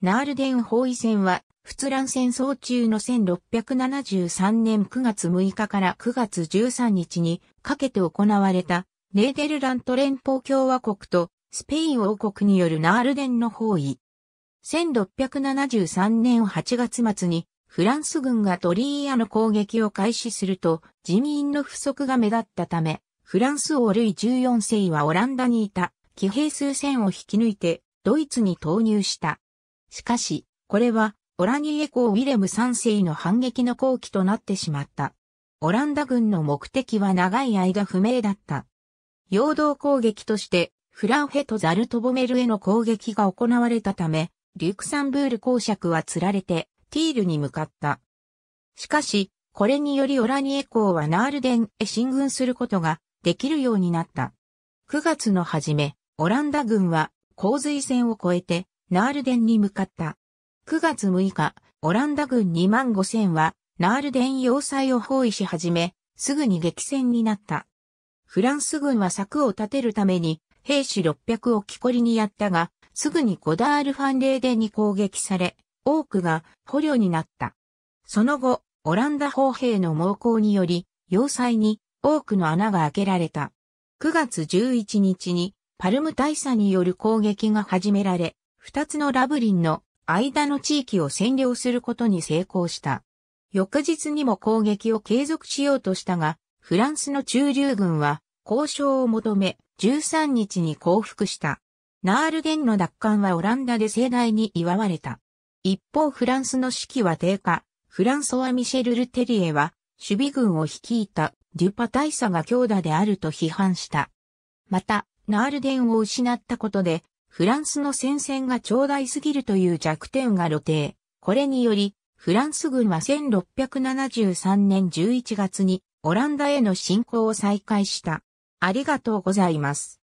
ナールデン包囲戦は、仏蘭戦争中の1673年9月6日から9月13日にかけて行われた、ネーデルラント連邦共和国とスペイン王国によるナールデンの包囲。1673年8月末に、フランス軍がトリーヤの攻撃を開始すると、人員の不足が目立ったため、フランス王ルイ14世はオランダにいた、騎兵数千を引き抜いて、ドイツに投入した。しかし、これは、オラニエエ公ウィレム3世の反撃の後期となってしまった。オランダ軍の目的は長い間不明だった。陽動攻撃として、フラウヘとザルトボメルへの攻撃が行われたため、リュクサンブール公爵は釣られて、ティールに向かった。しかし、これによりオラニエ公はナールデンへ進軍することができるようになった。9月の初め、オランダ軍は洪水戦を越えてナールデンに向かった。9月6日、オランダ軍2万5千は、ナールデン要塞を包囲し始め、すぐに激戦になった。フランス軍は柵を立てるために、兵士600を木こりにやったが、すぐにゴダールファンレーデンに攻撃され、多くが捕虜になった。その後、オランダ砲兵の猛攻により、要塞に多くの穴が開けられた。9月11日にパルム大佐による攻撃が始められ、二つのラブリンの間の地域を占領することに成功した。翌日にも攻撃を継続しようとしたが、フランスの駐留軍は交渉を求め13日に降伏した。ナールゲンの奪還はオランダで盛大に祝われた。一方フランスの士気は低下、フランソワ・ミシェル・ルテリエは守備軍を率いたデュパ大佐が強打であると批判した。また、ナールデンを失ったことで、フランスの戦線が長大すぎるという弱点が露呈。これにより、フランス軍は1673年11月にオランダへの侵攻を再開した。ありがとうございます。